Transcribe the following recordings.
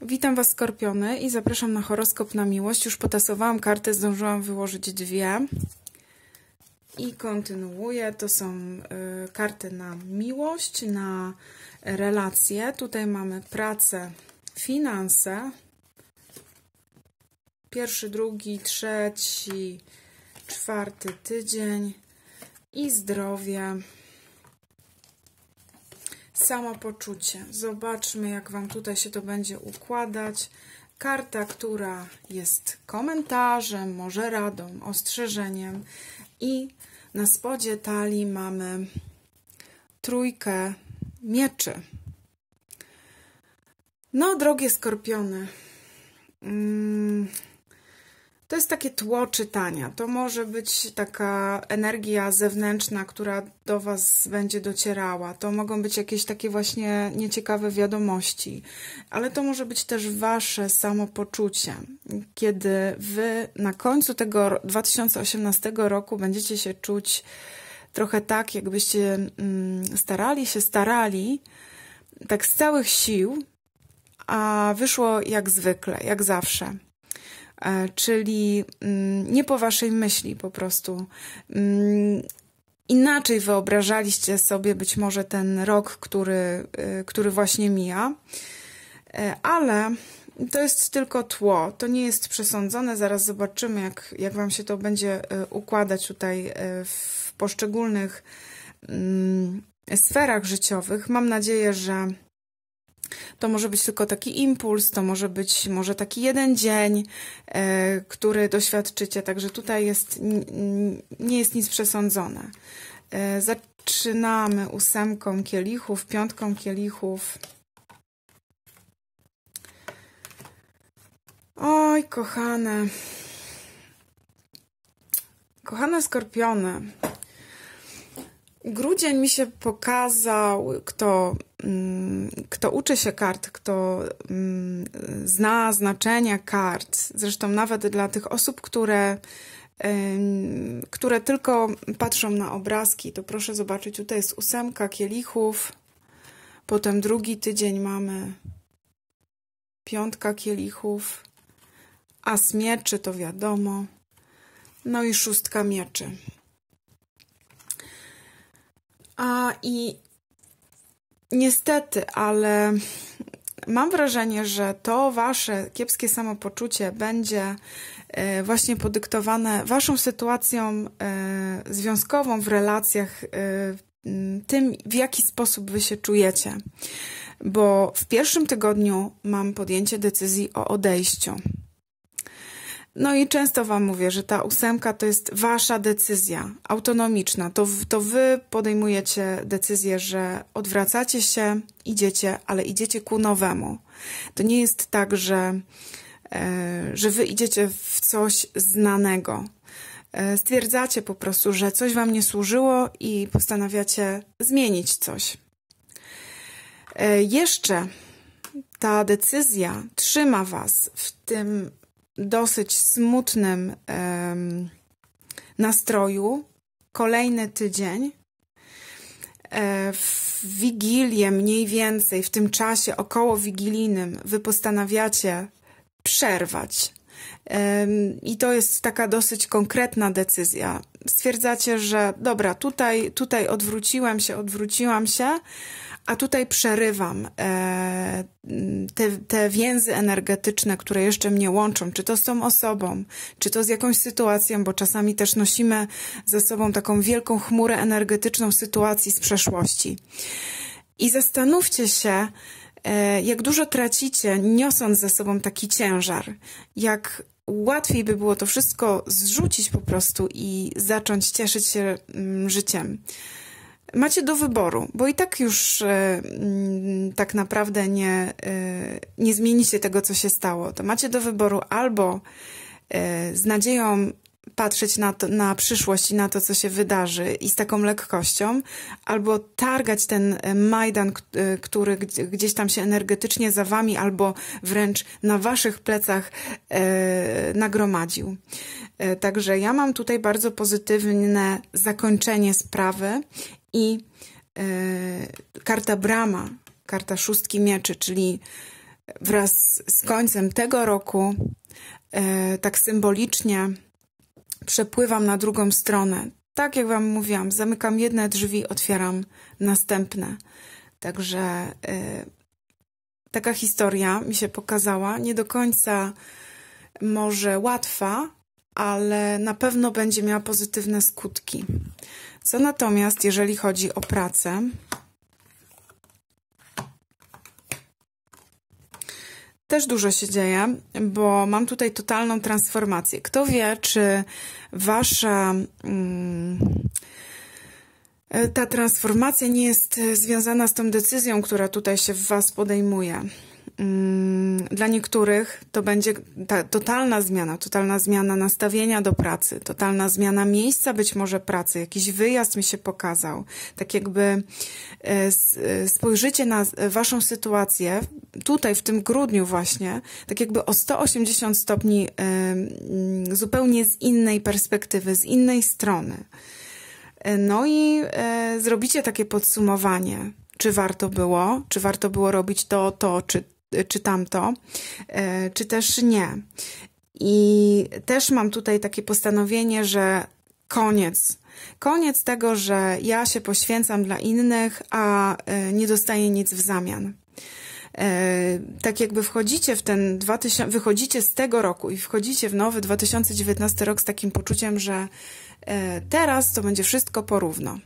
Witam Was, skorpiony, i zapraszam na horoskop na miłość. Już potasowałam kartę, zdążyłam wyłożyć dwie. I kontynuuję. To są y, karty na miłość, na relacje. Tutaj mamy pracę, finanse. Pierwszy, drugi, trzeci, czwarty tydzień i zdrowie samopoczucie. Zobaczmy, jak Wam tutaj się to będzie układać. Karta, która jest komentarzem, może radą, ostrzeżeniem. I na spodzie talii mamy trójkę mieczy. No, drogie skorpiony, mm, to jest takie tło czytania. To może być taka energia zewnętrzna, która do Was będzie docierała. To mogą być jakieś takie właśnie nieciekawe wiadomości, ale to może być też Wasze samopoczucie, kiedy Wy na końcu tego 2018 roku będziecie się czuć trochę tak, jakbyście mm, starali się, starali tak z całych sił, a wyszło jak zwykle, jak zawsze. E, czyli mm, nie po waszej myśli po prostu. Mm, inaczej wyobrażaliście sobie być może ten rok, który, e, który właśnie mija, e, ale to jest tylko tło, to nie jest przesądzone. Zaraz zobaczymy, jak, jak Wam się to będzie układać tutaj w poszczególnych mm, sferach życiowych. Mam nadzieję, że to może być tylko taki impuls, to może być może taki jeden dzień, e, który doświadczycie, także tutaj jest, nie jest nic przesądzone. E, zaczynamy ósemką kielichów, piątką kielichów. Oj, kochane. Kochane skorpiony. Grudzień mi się pokazał, kto Mm, kto uczy się kart, kto mm, zna znaczenia kart, zresztą nawet dla tych osób, które, które tylko patrzą na obrazki, to proszę zobaczyć, tutaj jest ósemka kielichów, potem drugi tydzień mamy piątka kielichów, as mieczy to wiadomo, no i szóstka mieczy. A i Niestety, ale mam wrażenie, że to wasze kiepskie samopoczucie będzie e, właśnie podyktowane waszą sytuacją e, związkową w relacjach, e, tym w jaki sposób wy się czujecie. Bo w pierwszym tygodniu mam podjęcie decyzji o odejściu. No i często Wam mówię, że ta ósemka to jest Wasza decyzja autonomiczna. To, to Wy podejmujecie decyzję, że odwracacie się, idziecie, ale idziecie ku nowemu. To nie jest tak, że, e, że Wy idziecie w coś znanego. E, stwierdzacie po prostu, że coś Wam nie służyło i postanawiacie zmienić coś. E, jeszcze ta decyzja trzyma Was w tym dosyć smutnym um, nastroju kolejny tydzień. E, w Wigilię mniej więcej, w tym czasie około wigilijnym, wy postanawiacie przerwać. Um, I to jest taka dosyć konkretna decyzja. Stwierdzacie, że dobra, tutaj, tutaj odwróciłem się, odwróciłam się, a tutaj przerywam e, te, te więzy energetyczne, które jeszcze mnie łączą, czy to z tą osobą, czy to z jakąś sytuacją, bo czasami też nosimy ze sobą taką wielką chmurę energetyczną sytuacji z przeszłości. I zastanówcie się, e, jak dużo tracicie, niosąc ze sobą taki ciężar, jak łatwiej by było to wszystko zrzucić po prostu i zacząć cieszyć się mm, życiem macie do wyboru, bo i tak już e, mm, tak naprawdę nie, e, nie zmienicie tego, co się stało. To macie do wyboru albo e, z nadzieją patrzeć na, to, na przyszłość i na to, co się wydarzy i z taką lekkością, albo targać ten Majdan, który gdzieś tam się energetycznie za wami albo wręcz na waszych plecach e, nagromadził. E, także ja mam tutaj bardzo pozytywne zakończenie sprawy i e, karta brama, karta szóstki mieczy, czyli wraz z końcem tego roku, e, tak symbolicznie przepływam na drugą stronę. Tak jak Wam mówiłam, zamykam jedne drzwi, otwieram następne. Także e, taka historia mi się pokazała, nie do końca może łatwa, ale na pewno będzie miała pozytywne skutki. Co natomiast, jeżeli chodzi o pracę, też dużo się dzieje, bo mam tutaj totalną transformację. Kto wie, czy wasza. Mm, e, ta transformacja nie jest e, związana z tą decyzją, która tutaj się w Was podejmuje dla niektórych to będzie ta totalna zmiana, totalna zmiana nastawienia do pracy, totalna zmiana miejsca być może pracy, jakiś wyjazd mi się pokazał, tak jakby e, e, spojrzycie na e, waszą sytuację tutaj w tym grudniu właśnie, tak jakby o 180 stopni zupełnie z innej perspektywy, z innej strony. No i zrobicie takie podsumowanie, czy warto było, czy warto było robić to, to, czy czy tamto, e, czy też nie. I też mam tutaj takie postanowienie, że koniec. Koniec tego, że ja się poświęcam dla innych, a e, nie dostaję nic w zamian. E, tak jakby wchodzicie w ten 2000, wychodzicie z tego roku i wchodzicie w nowy 2019 rok z takim poczuciem, że teraz to będzie wszystko porówno.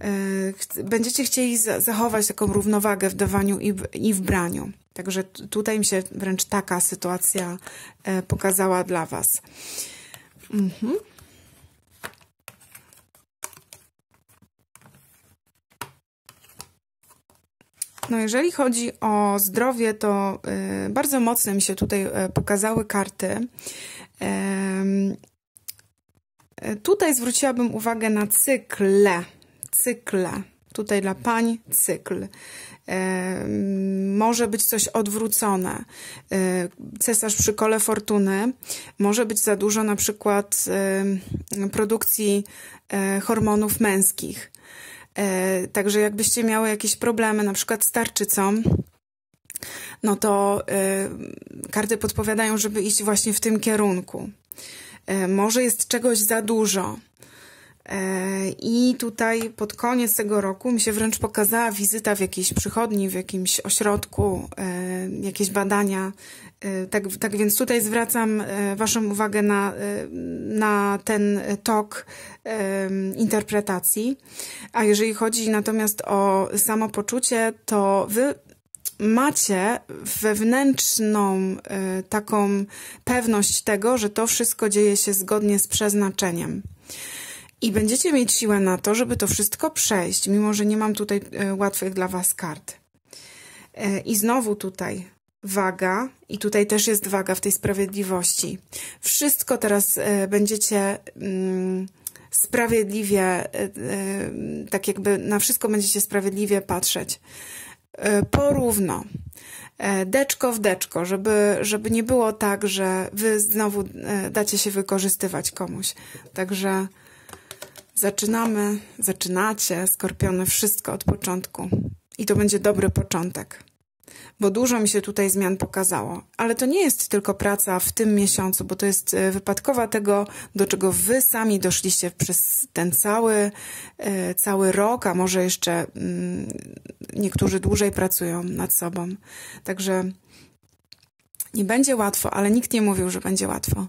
E, będziecie chcieli zachować taką równowagę w dawaniu i w, i w braniu. Także tutaj mi się wręcz taka sytuacja e, pokazała dla Was. Mhm. No jeżeli chodzi o zdrowie, to e, bardzo mocno mi się tutaj pokazały karty. Tutaj zwróciłabym uwagę na cykle cykle Tutaj dla pań cykl. E, może być coś odwrócone. E, cesarz przy kole fortuny może być za dużo na przykład e, produkcji hormonów męskich. Także jakbyście miały jakieś problemy na przykład z tarczycą, no to karty podpowiadają, żeby iść właśnie w tym kierunku. Może jest czegoś za dużo. E, I tutaj pod koniec tego roku mi się wręcz pokazała wizyta w jakiejś przychodni, w jakimś ośrodku, e, jakieś badania. E, tak, tak więc tutaj zwracam Waszą uwagę na, na ten tok interpretacji. A jeżeli chodzi natomiast o samopoczucie, to Wy macie wewnętrzną taką pewność tego, że to wszystko dzieje się zgodnie z przeznaczeniem. I będziecie mieć siłę na to, żeby to wszystko przejść, mimo że nie mam tutaj e, łatwych dla Was kart. E, I znowu tutaj waga, i tutaj też jest waga w tej sprawiedliwości. Wszystko teraz e, będziecie mm, sprawiedliwie, tak jakby na wszystko będziecie sprawiedliwie patrzeć. Porówno deczko w deczko, żeby, żeby nie było tak, że wy znowu dacie się wykorzystywać komuś. Także Zaczynamy, zaczynacie, skorpiony, wszystko od początku. I to będzie dobry początek, bo dużo mi się tutaj zmian pokazało. Ale to nie jest tylko praca w tym miesiącu, bo to jest e, wypadkowa tego, do czego wy sami doszliście przez ten cały, e, cały rok, a może jeszcze mm, niektórzy dłużej pracują nad sobą. Także nie będzie łatwo, ale nikt nie mówił, że będzie łatwo.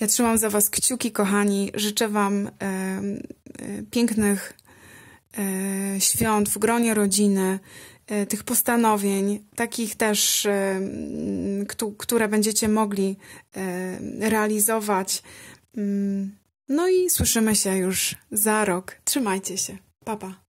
Ja trzymam za Was kciuki, kochani. Życzę Wam e, e, pięknych e, świąt w gronie rodziny, e, tych postanowień, takich też, ktu, które będziecie mogli realizować. Mm, no i słyszymy się już za rok. Trzymajcie się. Pa, pa.